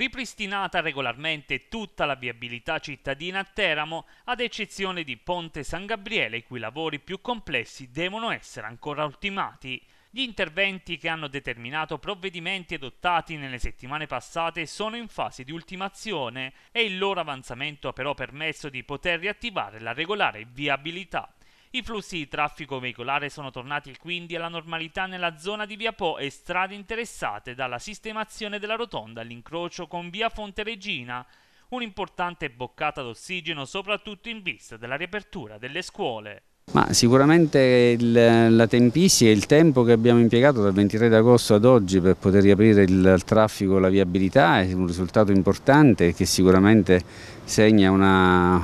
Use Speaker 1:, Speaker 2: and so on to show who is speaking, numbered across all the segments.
Speaker 1: ripristinata regolarmente tutta la viabilità cittadina a Teramo, ad eccezione di Ponte San Gabriele, i cui lavori più complessi devono essere ancora ultimati. Gli interventi che hanno determinato provvedimenti adottati nelle settimane passate sono in fase di ultimazione e il loro avanzamento ha però permesso di poter riattivare la regolare viabilità. I flussi di traffico veicolare sono tornati quindi alla normalità nella zona di Via Po e strade interessate dalla sistemazione della rotonda all'incrocio con Via Fonte Regina, un'importante boccata d'ossigeno soprattutto in vista della riapertura delle scuole.
Speaker 2: Ma sicuramente il, la tempistica e il tempo che abbiamo impiegato dal 23 agosto ad oggi per poter riaprire il, il traffico e la viabilità è un risultato importante che sicuramente segna una,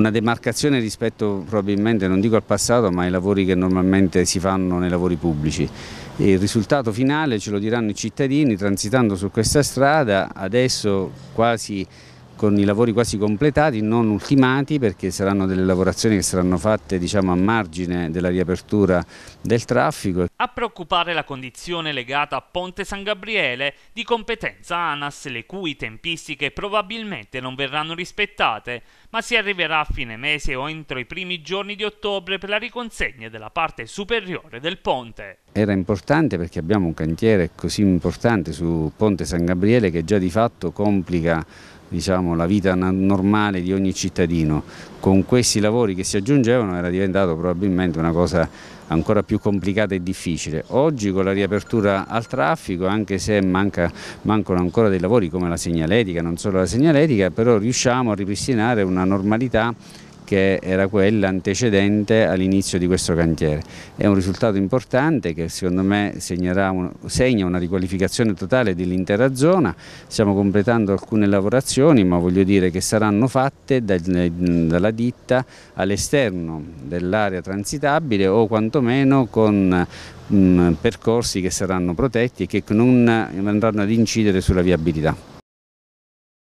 Speaker 2: una demarcazione rispetto probabilmente, non dico al passato, ma ai lavori che normalmente si fanno nei lavori pubblici. E il risultato finale ce lo diranno i cittadini transitando su questa strada, adesso quasi con i lavori quasi completati, non ultimati perché saranno delle lavorazioni che saranno fatte diciamo, a margine della riapertura del traffico.
Speaker 1: A preoccupare la condizione legata a Ponte San Gabriele di competenza ANAS le cui tempistiche probabilmente non verranno rispettate, ma si arriverà a fine mese o entro i primi giorni di ottobre per la riconsegna della parte superiore del ponte.
Speaker 2: Era importante perché abbiamo un cantiere così importante su Ponte San Gabriele che già di fatto complica diciamo, la vita normale di ogni cittadino. Con questi lavori che si aggiungevano era diventato probabilmente una cosa ancora più complicata e difficile. Oggi con la riapertura al traffico, anche se manca, mancano ancora dei lavori come la segnaletica, non solo la segnaletica, però riusciamo a ripristinare una normalità che era quella antecedente all'inizio di questo cantiere. È un risultato importante che secondo me un, segna una riqualificazione totale dell'intera zona, stiamo completando alcune lavorazioni ma voglio dire che saranno fatte da, dalla ditta all'esterno dell'area transitabile o quantomeno con mh, percorsi che saranno protetti e che non andranno ad incidere sulla viabilità.